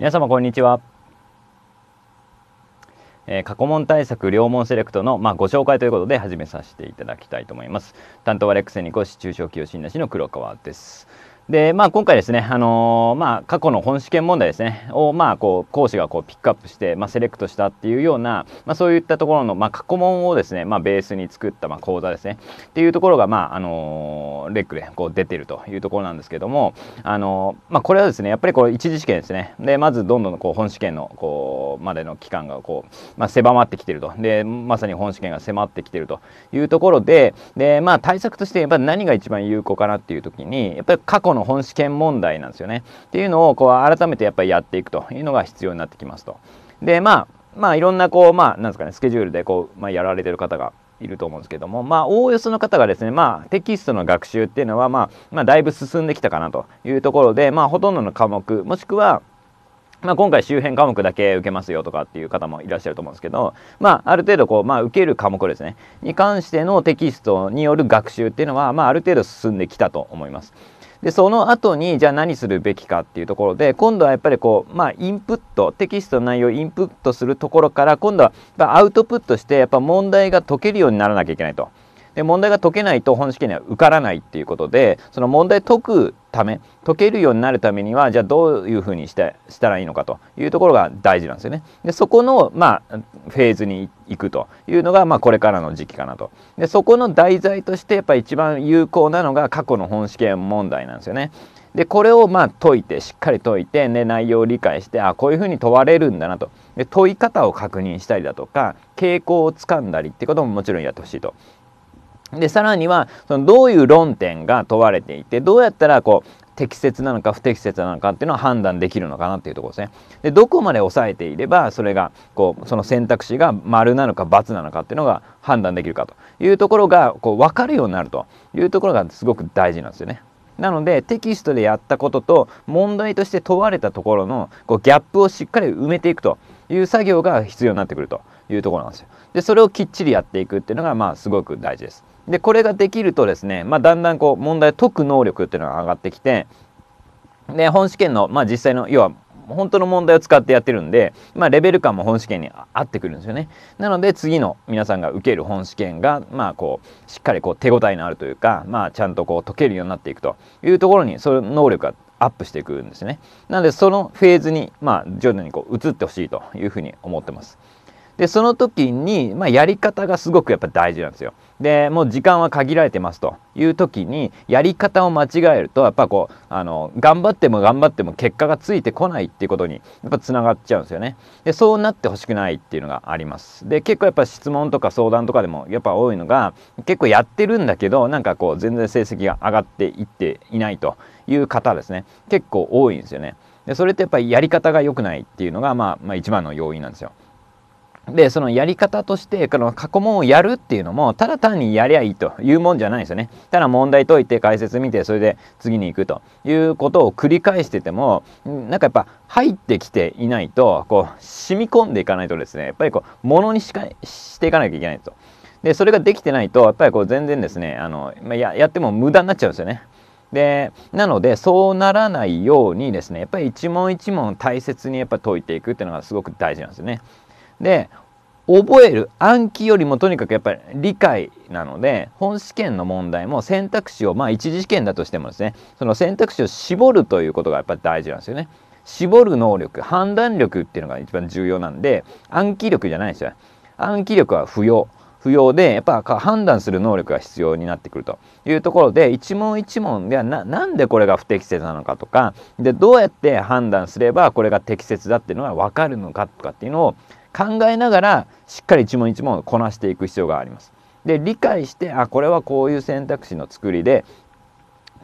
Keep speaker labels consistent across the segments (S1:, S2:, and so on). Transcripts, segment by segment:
S1: 皆様こんにちは、えー、過去問対策両問セレクトの、まあ、ご紹介ということで始めさせていただきたいと思います担当はレックスニコシ中小企業診断士の黒川ですで、まあ、今回ですね、あのー、まあ、過去の本試験問題ですねを、まあ、こう講師がこうピックアップして、まあ、セレクトしたっていうような、まあ、そういったところの、まあ、過去問をですね、まあ、ベースに作った、まあ、講座ですねっていうところが、まああのー、レックでこう出てるというところなんですけども、あのー、まあ、これはですねやっぱりこう一次試験ですねでまずどんどんこう本試験のこうまでの期間がこう、まあ、狭まってきてるとでまさに本試験が迫ってきてるというところでで、まあ、対策としてやっぱ何が一番有効かなっていう時にやっぱり過去のの本試験問題なんですよねっていうのをこう改めてやっぱりやっていくというのが必要になってきますと。でまあまあいろんなこうまあなんですかねスケジュールでこう、まあ、やられてる方がいると思うんですけどもまあおおよその方がですねまあテキストの学習っていうのは、まあ、まあだいぶ進んできたかなというところでまあほとんどの科目もしくはまあ、今回周辺科目だけ受けますよとかっていう方もいらっしゃると思うんですけど、まあ、ある程度こう、まあ、受ける科目ですねに関してのテキストによる学習っていうのは、まあ、ある程度進んできたと思います。でその後にじゃあ何するべきかっていうところで今度はやっぱりこうまあインプットテキストの内容をインプットするところから今度はアウトプットしてやっぱ問題が解けるようにならなきゃいけないと。で問題が解けないと本試験には受からないっていうことでその問題解くため解けるようになるためにはじゃあどういうふうにしてしたらいいのかというところが大事なんですよね。でそこの、まあ、フェーズに行くというのが、まあ、これからの時期かなと。でそこの題材としてやっぱ一番有効なのが過去の本試験問題なんですよね。でこれをまあ解いてしっかり解いて、ね、内容を理解してあこういうふうに問われるんだなとで問い方を確認したりだとか傾向をつかんだりってことももちろんやってほしいとでさらにはそのどういう論点が問われていてどうやったらこう適切なのか不適切なのかっていうのは判断できるのかなっていうとこですね。でどこまで抑えていればそれがこうその選択肢が丸なのか×なのかっていうのが判断できるかというところがこう分かるようになるというところがすごく大事なんですよね。なのでテキストでやったことと問題として問われたところのこうギャップをしっかり埋めていくという作業が必要になってくるというところなんですよ。でそれをきっちりやっていくっていうのがまあすごく大事です。でこれができるとですね、まあ、だんだんこう問題を解く能力っていうのが上がってきてで本試験の、まあ、実際の要は本当の問題を使ってやってるんで、まあ、レベル感も本試験に合ってくるんですよね。なので次の皆さんが受ける本試験が、まあ、こうしっかりこう手応えのあるというか、まあ、ちゃんとこう解けるようになっていくというところにその能力がアップしていくんですね。なのでそのフェーズに、まあ、徐々にこう移ってほしいというふうに思ってます。でその時に、まあ、やり方がすごくやっぱ大事なんですよ。でもう時間は限られてますという時にやり方を間違えるとやっぱこうあの頑張っても頑張っても結果がついてこないっていうことにやっぱつながっちゃうんですよね。でそうなってほしくないっていうのがあります。で結構やっぱ質問とか相談とかでもやっぱ多いのが結構やってるんだけどなんかこう全然成績が上がっていっていないという方ですね結構多いんですよね。でそれってやっぱりやり方が良くないっていうのが、まあ、まあ一番の要因なんですよ。でそのやり方としてこの過去問をやるっていうのもただ単にやりゃいいというもんじゃないんですよねただ問題解いて解説見てそれで次に行くということを繰り返しててもなんかやっぱ入ってきていないとこう染み込んでいかないとですねやっぱりこうものにしかしていかなきゃいけないとでそれができてないとやっぱりこう全然ですねあのややっても無駄になっちゃうんですよねでなのでそうならないようにですねやっぱり一問一問大切にやっぱ解いていくっていうのがすごく大事なんですよねで覚える暗記よりもとにかくやっぱり理解なので本試験の問題も選択肢をまあ一次試験だとしてもですねその選択肢を絞るということがやっぱり大事なんですよね。絞る能力判断力っていうのが一番重要なんで暗記力じゃないですよ。暗記力は不要不要でやっぱ判断する能力が必要になってくるというところで一問一問ではなんでこれが不適切なのかとかでどうやって判断すればこれが適切だっていうのが分かるのかとかっていうのを考えながらしっかり一問一問こなしていく必要があります。で理解してあこれはこういう選択肢の作りで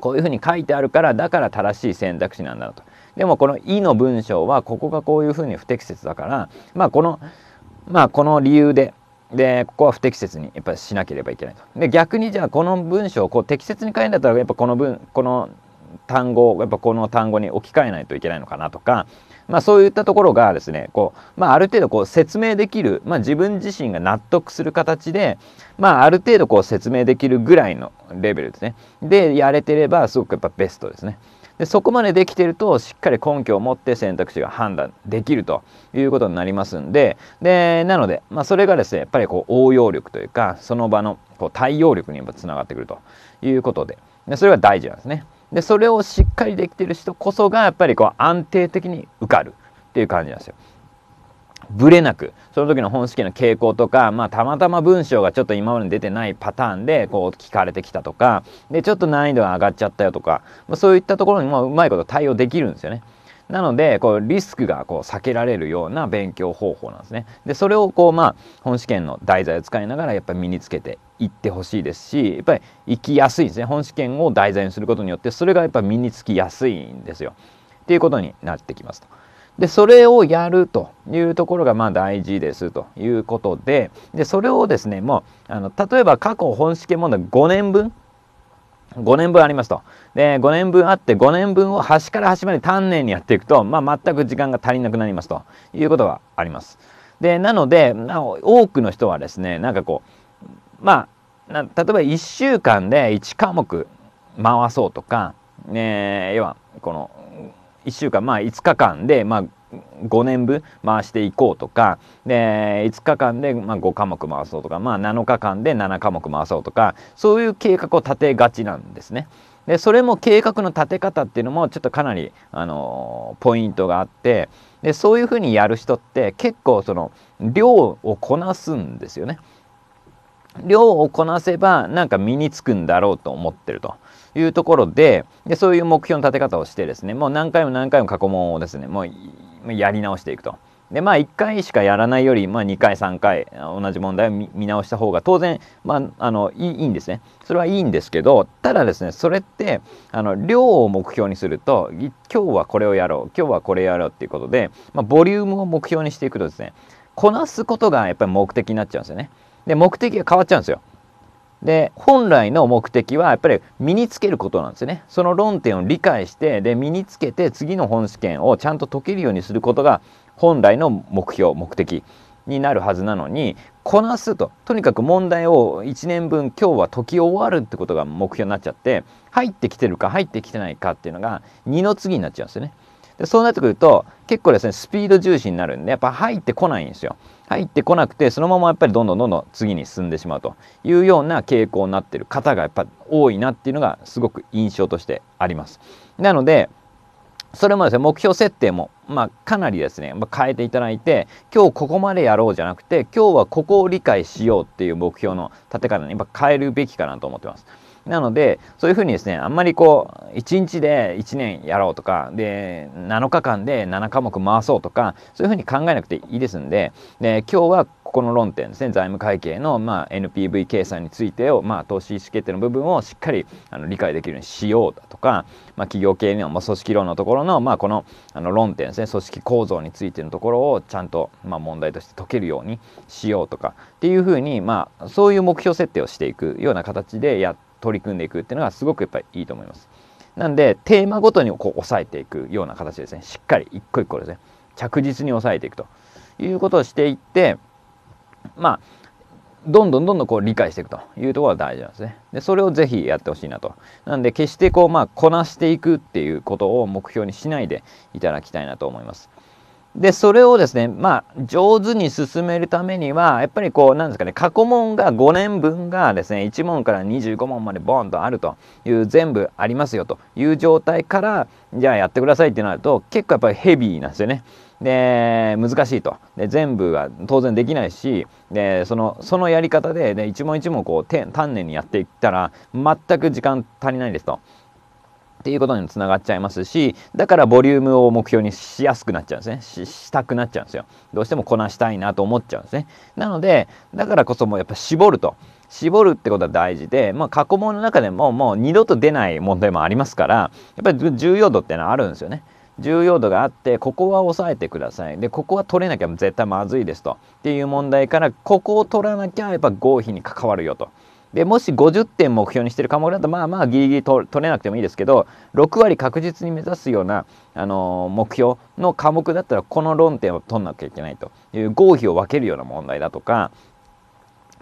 S1: こういうふうに書いてあるからだから正しい選択肢なんだと。でもこの「い」の文章はここがこういうふうに不適切だからまあこのまあこの理由ででここは不適切にやっぱりしなければいけないと。で逆にじゃあこの文章をこう適切に書いんだったらやっぱこの文この単語をやっぱこの単語に置き換えないといけないのかなとかまあ、そういったところがですねこう、まあ、ある程度こう説明できる、まあ、自分自身が納得する形で、まあ、ある程度こう説明できるぐらいのレベルですねでやれてればすごくやっぱベストですね。でそこまでできてるとしっかり根拠を持って選択肢が判断できるということになりますんででなので、まあ、それがですねやっぱりこう応用力というかその場のこう対応力にもつながってくるということででそれが大事なんですね。でそれをしっかりできてる人こそがやっぱりこう安定的に受かるっていう感じなんですよ。ぶれなくその時の本式の傾向とか、まあ、たまたま文章がちょっと今までに出てないパターンでこう聞かれてきたとかでちょっと難易度が上がっちゃったよとか、まあ、そういったところにもうまいこと対応できるんですよね。なのでこうリスクがこう避けられるような勉強方法なんですね。でそれをこうまあ本試験の題材を使いながらやっぱり身につけていってほしいですしやっぱり行きやすいんですね本試験を題材にすることによってそれがやっぱ身につきやすいんですよっていうことになってきますと。でそれをやるというところがまあ大事ですということででそれをですねもうあの例えば過去本試験問題5年分5年分ありますと。で、5年分あって、5年分を端から端まで丹念にやっていくと、まあ、全く時間が足りなくなりますということがあります。で、なので、多くの人はですね、なんかこう、まあ、例えば1週間で1科目回そうとか、ね、要は、この、1週間まあ5日間で、まあ、5年分回していこうとかで5日間で、まあ、5科目回そうとか、まあ、7日間で7科目回そうとかそういう計画を立てがちなんですね。でそれも計画の立て方っていうのもちょっとかなり、あのー、ポイントがあってでそういうふうにやる人って結構その量をこなすんですよね。量をこなせばなんか身につくんだろうと思ってると。いうところででそういう目標の立て方をしてですねもう何回も何回も過去問をですねもうやり直していくと。でまあ1回しかやらないより、まあ、2回3回同じ問題を見直した方が当然、まあ、あのいいんですねそれはいいんですけどただですねそれってあの量を目標にすると今日はこれをやろう今日はこれやろうっていうことで、まあ、ボリュームを目標にしていくとですねこなすことがやっぱり目的になっちゃうんですよねで目的が変わっちゃうんですよで本来の目的はやっぱり身につけることなんですねその論点を理解してで身につけて次の本試験をちゃんと解けるようにすることが本来の目標目的になるはずなのにこなすととにかく問題を1年分今日は解き終わるってことが目標になっちゃって入ってきてるか入ってきてないかっていうのが2の次になっちゃうんですよね。でそうなってくると結構ですねスピード重視になるんでやっぱ入ってこないんですよ入ってこなくてそのままやっぱりどんどんどんどん次に進んでしまうというような傾向になってる方がやっぱ多いなっていうのがすごく印象としてありますなのでそれもですね目標設定も、まあ、かなりですね、まあ、変えていただいて今日ここまでやろうじゃなくて今日はここを理解しようっていう目標の立て方にやっぱ変えるべきかなと思ってます。なのでそういうふうにですねあんまりこう1日で1年やろうとかで7日間で7科目回そうとかそういうふうに考えなくていいですんでで今日はここの論点ですね財務会計の、まあ、NPV 計算についてを、まあ、投資意思決定の部分をしっかりあの理解できるようにしようだとか、まあ、企業経営の、まあ、組織論のところの,、まあ、このあの論点ですね組織構造についてのところをちゃんと、まあ、問題として解けるようにしようとかっていうふうに、まあ、そういう目標設定をしていくような形でやって取り組んでいくっていうのがすごくやっぱりいいと思います。なんでテーマごとにこうさえていくような形ですねしっかり一個一個ですね着実に抑えていくということをしていってまあどんどんどんどんこう理解していくというところが大事なんですね。でそれをぜひやってほしいなと。なんで決してこうまあこなしていくっていうことを目標にしないでいただきたいなと思います。でそれをですねまあ上手に進めるためにはやっぱりこうなんですかね過去問が5年分がですね1問から25問までボーンとあるという全部ありますよという状態からじゃあやってくださいってなると結構やっぱりヘビーなんですよね。で難しいとで全部は当然できないしでそのそのやり方でで一問一問こう丹念にやっていったら全く時間足りないですと。っていうことにつながっちゃいますしだからボリュームを目標にしやすくなっちゃうんですねしたくなっちゃうんですよどうしてもこなしたいなと思っちゃうんですねなのでだからこそもうやっぱ絞ると絞るってことは大事で、まあ、過去問の中でももう二度と出ない問題もありますからやっぱり重要度ってのはあるんですよね重要度があってここは押さえてくださいでここは取れなきゃ絶対まずいですとっていう問題からここを取らなきゃやっぱ合否に関わるよとでもし50点目標にしてる科目だとまあまあギリギリ取れなくてもいいですけど6割確実に目指すような、あのー、目標の科目だったらこの論点を取んなきゃいけないという合否を分けるような問題だとか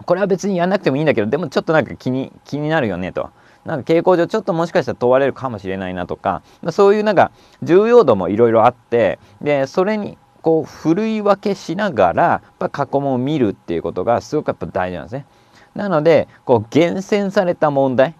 S1: これは別にやんなくてもいいんだけどでもちょっとなんか気に気になるよねと。なんか傾向上ちょっともしかしたら問われるかもしれないなとかそういうなんか重要度もいろいろあってでそれにこうふるい分けしながらやっぱ過去問を見るっていうことがすごくやっぱ大事なんですね。なのでこう厳選された問題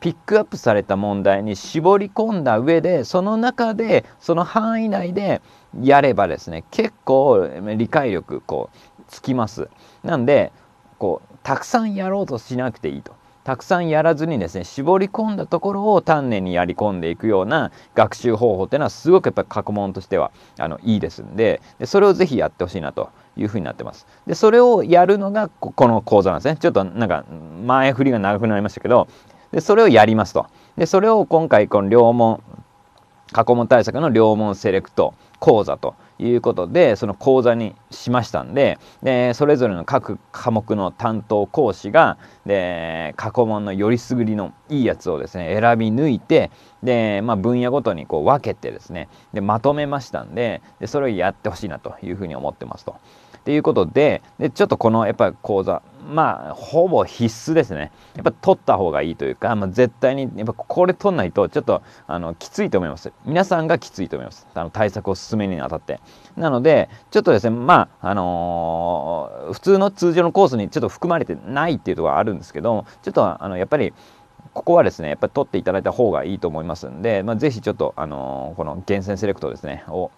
S1: ピックアップされた問題に絞り込んだ上でその中でその範囲内でやればですね結構理解力こうつきます。なんでこうたくさんやろうとしなくていいと。たくさんやらずにですね絞り込んだところを丹念にやり込んでいくような学習方法っていうのはすごくやっぱ過去問としてはあのいいですんででそれを是非やってほしいなというふうになってます。でそれをやるのがこの講座なんですね。ちょっとなんか前振りが長くなりましたけどでそれをやりますと。でそれを今回この両門過去問対策の両門セレクト講座ということでその講座にしましたんででそれぞれの各科目の担当講師がで過去問のよりすぐりのいいやつをですね選び抜いてで、まあ、分野ごとにこう分けてですねでまとめましたんででそれをやってほしいなというふうに思ってますと。っていうことででちょっとこのやっぱ講座まあほぼ必須ですねやっぱ取った方がいいというか、まあ、絶対にやっぱこれ取んないとちょっとあのきついと思います皆さんがきついと思いますあの対策を進めるにあたってなのでちょっとですねまああのー、普通の通常のコースにちょっと含まれてないっていうところはあるんですけどちょっとあのやっぱりここはですねやっぱり取っていただいた方がいいと思いますんで、まあ、ぜひちょっと、あのー、この厳選セレクトですねを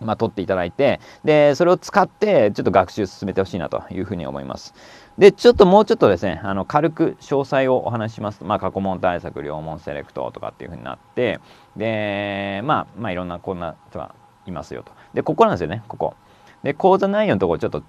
S1: まあ、取っていただいて、で、それを使って、ちょっと学習進めてほしいなというふうに思います。で、ちょっともうちょっとですね、あの、軽く詳細をお話しますと、まあ、過去問対策、両問セレクトとかっていうふうになって、で、まあ、まあ、いろんなこんな人がいますよと。で、ここなんですよね、ここ。で、講座内容のところ、ちょっと、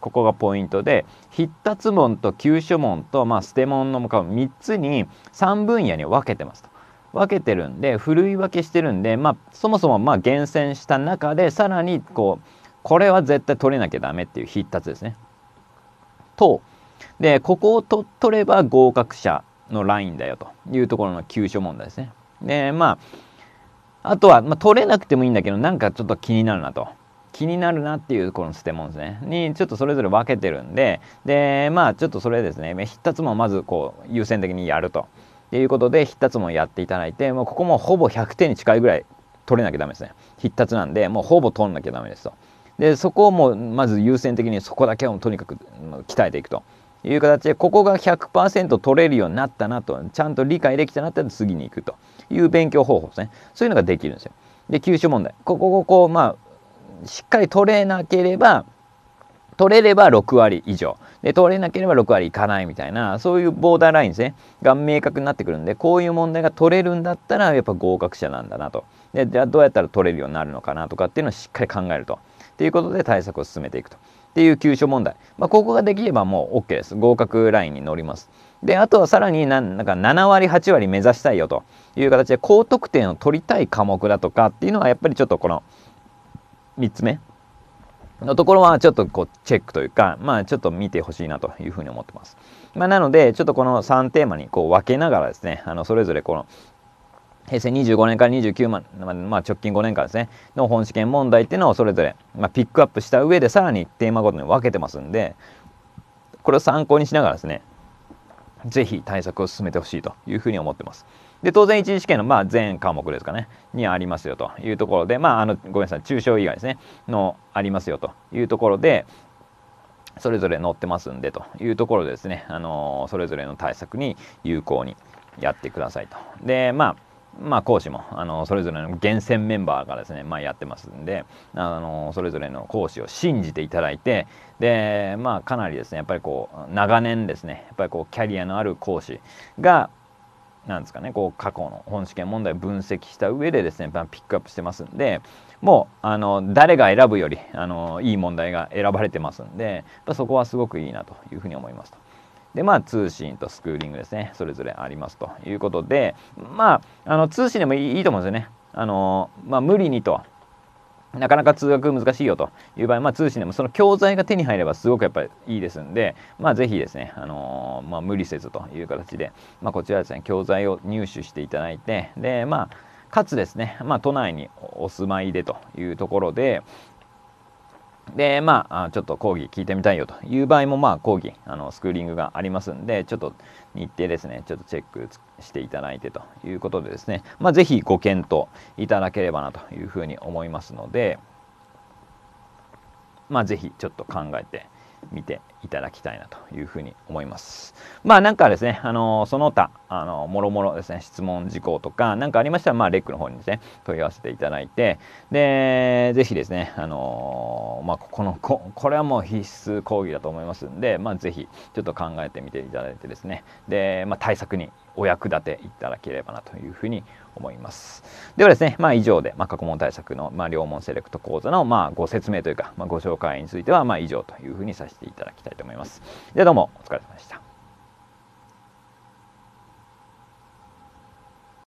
S1: ここがポイントで必達問と急所問と、まあ、捨て問の向かう3つに3分野に分けてますと。分けてるんでふるい分けしてるんで、まあ、そもそもま厳選した中でさらにこうこれは絶対取れなきゃダメっていう必達ですね。とでここをと取れば合格者のラインだよというところの急所問題ですね。でまああとは、まあ、取れなくてもいいんだけどなんかちょっと気になるなと。気になるなっていうこの捨て物ですねにちょっとそれぞれ分けてるんででまあちょっとそれですね必達もまずこう優先的にやるとていうことで必達もやっていただいてもうここもほぼ100点に近いぐらい取れなきゃダメですね必達なんでもうほぼ取んなきゃダメですとでそこをもうまず優先的にそこだけをとにかく鍛えていくという形でここが100%取れるようになったなとちゃんと理解できたなって次に行くという勉強方法ですねそういうのができるんですよで吸収問題ここここまあしっかり取れなければ取れれば6割以上で通れなければ6割いかないみたいなそういうボーダーラインですねが明確になってくるんでこういう問題が取れるんだったらやっぱ合格者なんだなとでじゃあどうやったら取れるようになるのかなとかっていうのをしっかり考えるとっていうことで対策を進めていくとっていう急所問題、まあ、ここができればもう OK です合格ラインに乗りますであとはさらになんか7割8割目指したいよという形で高得点を取りたい科目だとかっていうのはやっぱりちょっとこの3つ目のところはちょっとこうチェックというか、まあ、ちょっと見てほしいなというふうに思ってます。まあ、なので、ちょっとこの3テーマにこう分けながらですね、あのそれぞれこの平成25年から29まで、まあ、直近5年間ですね、の本試験問題っていうのをそれぞれ、まあ、ピックアップした上で、さらにテーマごとに分けてますんで、これを参考にしながらですね、是非対策を進めてほしいというふうに思ってます。で当然1次試験のまあ全科目ですかねにありますよというところでまああのごめんなさい中小以外ですねのありますよというところでそれぞれ載ってますんでというところでですね、あのそれぞれの対策に有効にやってくださいと。でまあまあ、講師もあのそれぞれの厳選メンバーがですね、まあ、やってますんであのそれぞれの講師を信じていただいてで、まあ、かなりですねやっぱりこう長年ですねやっぱりこうキャリアのある講師がなんですかねこう過去の本試験問題を分析した上でですねピックアップしてますんでもうあの誰が選ぶよりあのいい問題が選ばれてますんでそこはすごくいいなというふうに思いますと。でまあ通信とスクーリングですねそれぞれありますということでまああの通信でもいいと思うんですよね。あのまあ、無理にとなかなか通学難しいよという場合、まあ、通信でもその教材が手に入ればすごくやっぱりいいですんで、まあ、ぜひですね、あのー、まあ、無理せずという形で、まあ、こちらですね、教材を入手していただいて、で、まあ、かつですね、まあ、都内にお住まいでというところで、でまあちょっと講義聞いてみたいよという場合もまあ講義あのスクーリングがありますんでちょっと日程ですねちょっとチェックしていただいてということでですねまあ是非ご検討いただければなというふうに思いますのでまあ是非ちょっと考えてみていただきたいなというふうに思います。まあなんかですね、あのその他、あのもろもろですね、質問事項とか何かありましたら、まあレックの方にですね、問い合わせていただいて、で、ぜひですね、あのまあここのこ、これはもう必須講義だと思いますんで、まあぜひちょっと考えてみていただいてですね、で、まあ対策にお役立ていただければなというふうに思います。ではですね、まあ以上で、まあ、過去問対策の、まあ、両問セレクト講座の、まあご説明というか、まあ、ご紹介については、まあ以上というふうにさせていただきたいと思います。ではどうもお疲れ様でした。